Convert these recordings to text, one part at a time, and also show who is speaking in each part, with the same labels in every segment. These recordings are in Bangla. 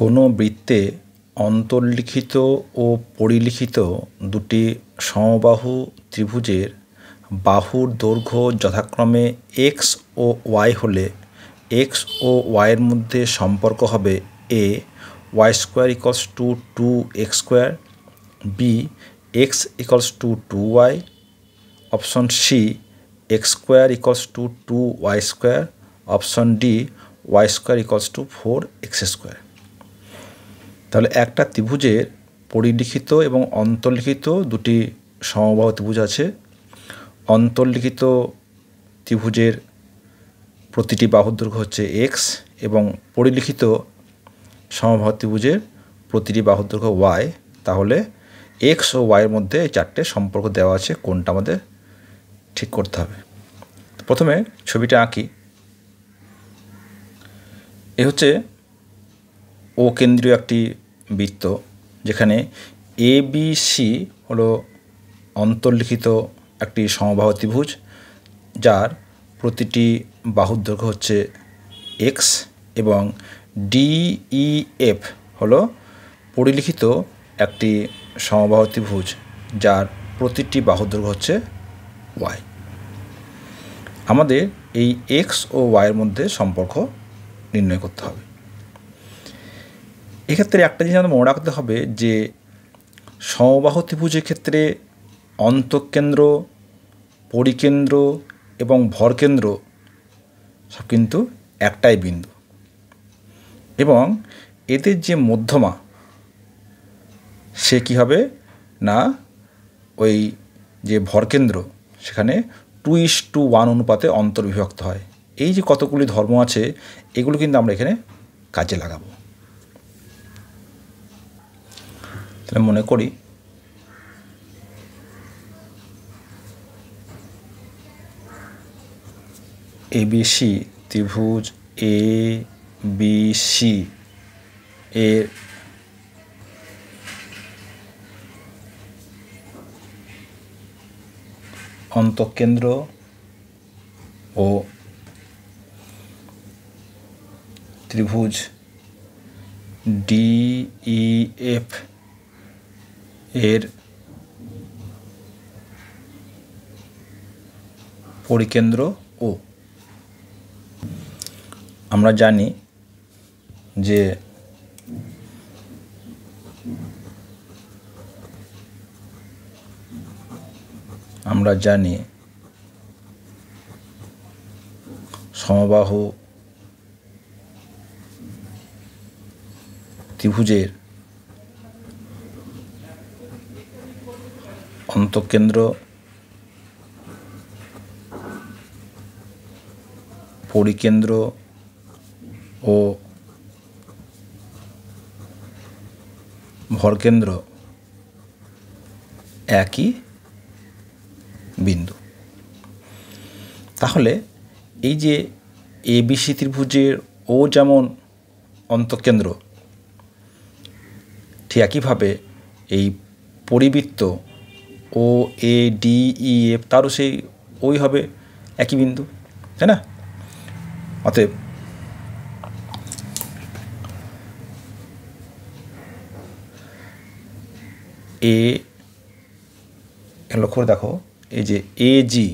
Speaker 1: কোনো বৃত্তে অন্তর্লিখিত ও পরিলিখিত দুটি সমবাহু ত্রিভুজের বাহুর দৈর্ঘ্য যথাক্রমে এক্স ও ওয়াই হলে এক্স ও ওয়াইয়ের মধ্যে সম্পর্ক হবে A y square equals to two x square B x equals to two y option C x square equals to two y square option D y square equals to four x square তাহলে একটা ত্রিভুজের পরিলিখিত এবং অন্তর্লিখিত দুটি সমবাহ ত্রিভুজ আছে অন্তর্লিখিত ত্রিভুজের প্রতিটি বাহুর দৈর্ঘ্য হচ্ছে এক্স এবং পরিলিখিত সমবাহ ত্রিভুজের প্রতিটি বাহুর দৈর্ঘ্য ওয়াই তাহলে এক্স ও ওয়াইয়ের মধ্যে এই চারটে সম্পর্ক দেওয়া আছে কোনটা আমাদের ঠিক করতে হবে প্রথমে ছবিটা আঁকি এ হচ্ছে ও কেন্দ্রীয় একটি বৃত্ত যেখানে এ বি সি হলো অন্তর্লিখিত একটি সমবাহ ত্রিভুজ যার প্রতিটি বাহুর দৈর্ঘ্য হচ্ছে এক্স এবং এফ e, হলো পরিলিখিত একটি সমবাহ ত্রিভুজ যার প্রতিটি বাহুর দৈর্ঘ্য হচ্ছে ওয়াই আমাদের এই এক্স ও ওয়াইয়ের মধ্যে সম্পর্ক নির্ণয় করতে হবে এক্ষেত্রে একটা জিনিস আমাদের মনে রাখতে হবে যে সমবাহ ত্রিভুজের ক্ষেত্রে অন্তঃকেন্দ্র পরিকেন্দ্র এবং ভরকেন্দ্র সব কিন্তু একটাই বিন্দু এবং এদের যে মধ্যমা সে কি হবে না ওই যে ভরকেন্দ্র সেখানে টু ইস টু ওয়ান অনুপাতে অন্তর্বিভক্ত হয় এই যে কতগুলি ধর্ম আছে এগুলো কিন্তু আমরা এখানে কাজে লাগাবো তাহলে মনে করি এবিসি ত্রিভুজ এ বি সি এর অন্তঃকেন্দ্র ও ত্রিভুজ ডিইএফ এর পরিকেন্দ্র ও আমরা জানি যে আমরা জানি সমবাহু ত্রিভুজের অন্তঃকেন্দ্র পরিকেন্দ্র ও ভরকেন্দ্র একই বিন্দু তাহলে এই যে এ বিশি ত্রিভুজের ও যেমন অন্তঃকেন্দ্র ঠিক একইভাবে এই পরিবৃত্ত ও এ ডি ই এফ তারও সেই ওই হবে একই বিন্দু তাই না অতএব এ লক্ষ্য দেখো এই যে এ জি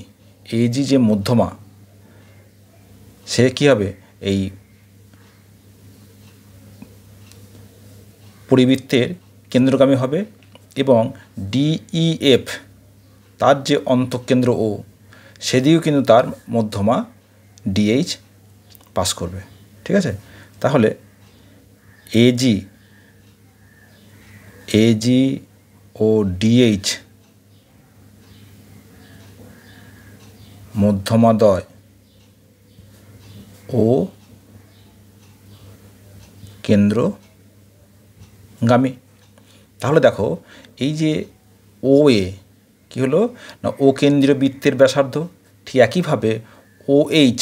Speaker 1: এ জি যে মধ্যমা সে কী হবে এই পরিবৃত্তের কেন্দ্রগামী হবে এবং ডিইএফ e তার যে অন্তঃকেন্দ্র ও সেদিকেও কিন্তু তার মধ্যমা ডিএইচ পাস করবে ঠিক আছে তাহলে এজি এজি ও ডিএইচ মধ্যমাদয় ও কেন্দ্রগামী তাহলে দেখো এই যে ও এ কী হলো না ও কেন্দ্রীয় বৃত্তের ব্যাসার্ধ ঠিক একইভাবে ও এইচ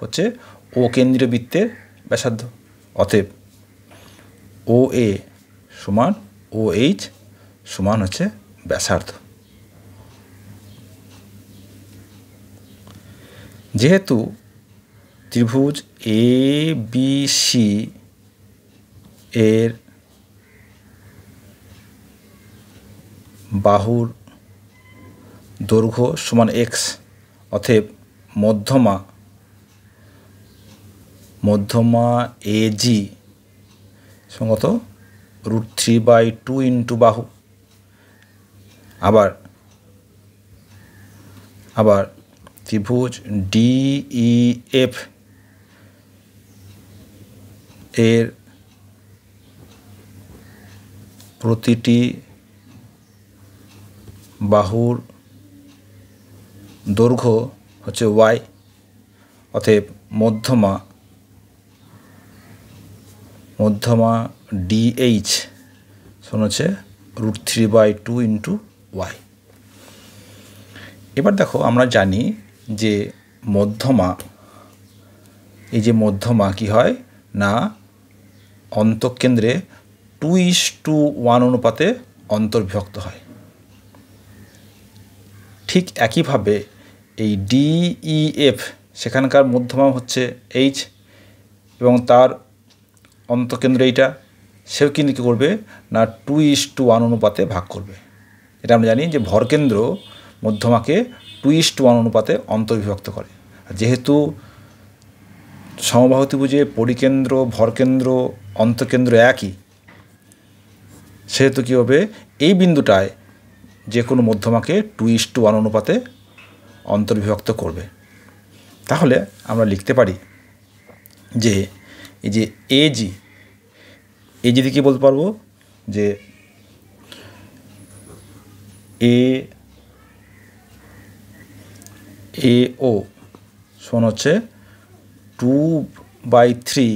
Speaker 1: হচ্ছে ও কেন্দ্রীয় বৃত্তের ব্যাসার্ধ অতএব ও এ সমান ও এইচ সমান হচ্ছে ব্যাসার্ধ যেহেতু ত্রিভুজ এ বি সি এর বাহুর দৈর্ঘ্য সমান এক্স অতএব মধ্যমা মধ্যমা এ জি সঙ্গত root three by two into বাহু আবার আবার ত্রিভুজ ডিই এফ e, এর প্রতিটি বাহুর দৈর্ঘ্য হচ্ছে ওয়াই অতএব মধ্যমা মধ্যমা ডিএইচ শোন হচ্ছে root three by two into y এবার দেখো আমরা জানি যে মধ্যমা এই যে মধ্যমা কি হয় না অন্তঃকেন্দ্রে টু ইস টু ওয়ান অনুপাতে অন্তর্ভুক্ত হয় ঠিক একইভাবে এই ডিইএফ e সেখানকার মধ্যমা হচ্ছে এইচ এবং তার অন্তকেন্দ্র এইটা সেও কিন্তু কী করবে না টু ইস টু ওয়ান অনুপাতে ভাগ করবে এটা আমরা জানি যে ভরকেন্দ্র মধ্যমাকে টু ইস টু ওয়ান অনুপাতে অন্তর্বিভক্ত করে যেহেতু সমবাহতি বুঝে পরিকেন্দ্র ভরকেন্দ্র অন্তকেন্দ্র একই সেহেতু কী হবে এই বিন্দুটায় যে কোনো মধ্যমাকে টু ইস টু ওয়ান অনুপাতে অন্তর্বিভক্ত করবে তাহলে আমরা লিখতে পারি যে এই যে এজি এজিতে কী বলতে পারবো যে এ এ ও সমান হচ্ছে two by three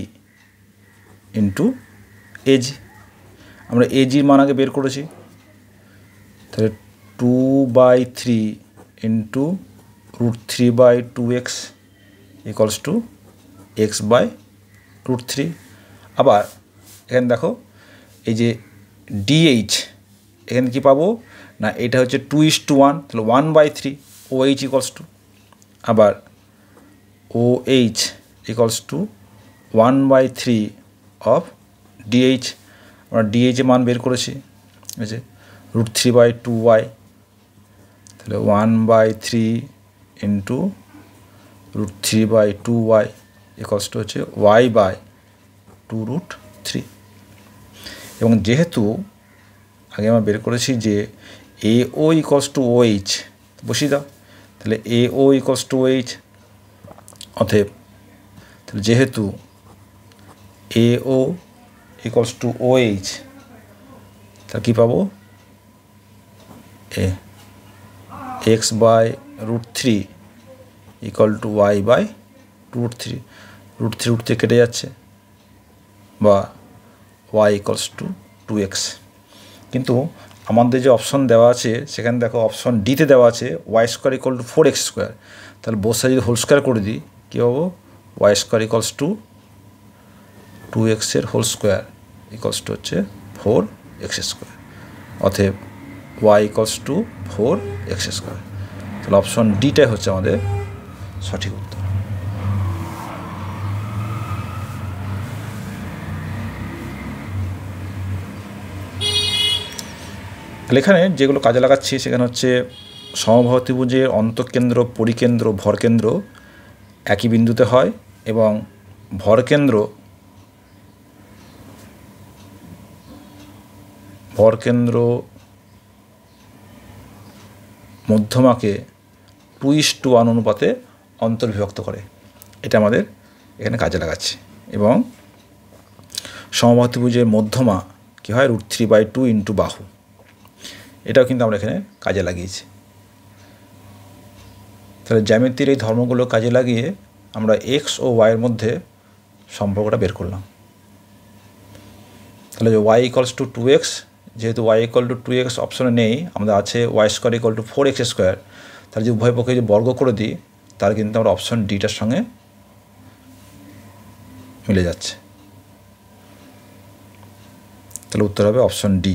Speaker 1: into AG আমরা এজির মান আগে বের করেছি তাহলে two by three into root three by two x equals to x by root three আবার এখানে দেখো এই যে ডিএইচ এখানে কি পাবো না এটা হচ্ছে টু ইস টু ওয়ান তাহলে one by three O H equals to আবার O H equals to one by three of DH আমরা ডিএইচ এ মান বের করেছি ঠিক আছে root three by two y তাহলে one by three into root three by two y এ কষ্ট হচ্ছে y by two root three এবং যেহেতু আগে আমরা বের করেছি যে A O equals to O H বসি দাও তাহলে A O equals to H অতএব তাহলে যেহেতু A O equals to O H তাহলে কী পাবো x by root three equal to y by root three root three root three কেটে যাচ্ছে বা y equals to two x কিন্তু আমাদের যে অপশন দেওয়া আছে সেখানে দেখো অপশন ডিতে দেওয়া আছে y square equal to four x square তাহলে বোসা যদি হোল স্কোয়ার করে দিই কী হবো y square equals to two এক্সের হোল স্কোয়ার ইকলস টু হচ্ছে ফোর এক্স স্কোয়ার অতএব y equals to four x square তাহলে অপশন ডিটাই হচ্ছে আমাদের সঠিক উত্তর এখানে যেগুলো কাজে লাগাচ্ছি সেখানে হচ্ছে সমবাহ ত্রিভুজের অন্তঃকেন্দ্র পরিকেন্দ্র ভরকেন্দ্র একই বিন্দুতে হয় এবং ভরকেন্দ্র ভরকেন্দ্র মধ্যমাকে টু ইস টু ওয়ান অনুপাতে অন্তর্বিভক্ত করে এটা আমাদের এখানে কাজে লাগাচ্ছে এবং সমবাহুত্রিভুজের মধ্যমা কী হয় root three by two into বাহু এটাও কিন্তু আমরা এখানে কাজে লাগিয়েছি তাহলে জ্যামিতির এই ধর্মগুলো কাজে লাগিয়ে আমরা এক্স ও ওয়াইয়ের মধ্যে সম্পর্কটা বের করলাম তাহলে y equals to two x যেহেতু y equal to two x অপশনে নেই আমাদের আছে y square equal to four x square তাহলে যে উভয় পক্ষে যে বর্গ করে দিই তার কিন্তু আমরা অপশন ডিটার সঙ্গে মিলে যাচ্ছে তাহলে উত্তর হবে অপশন ডি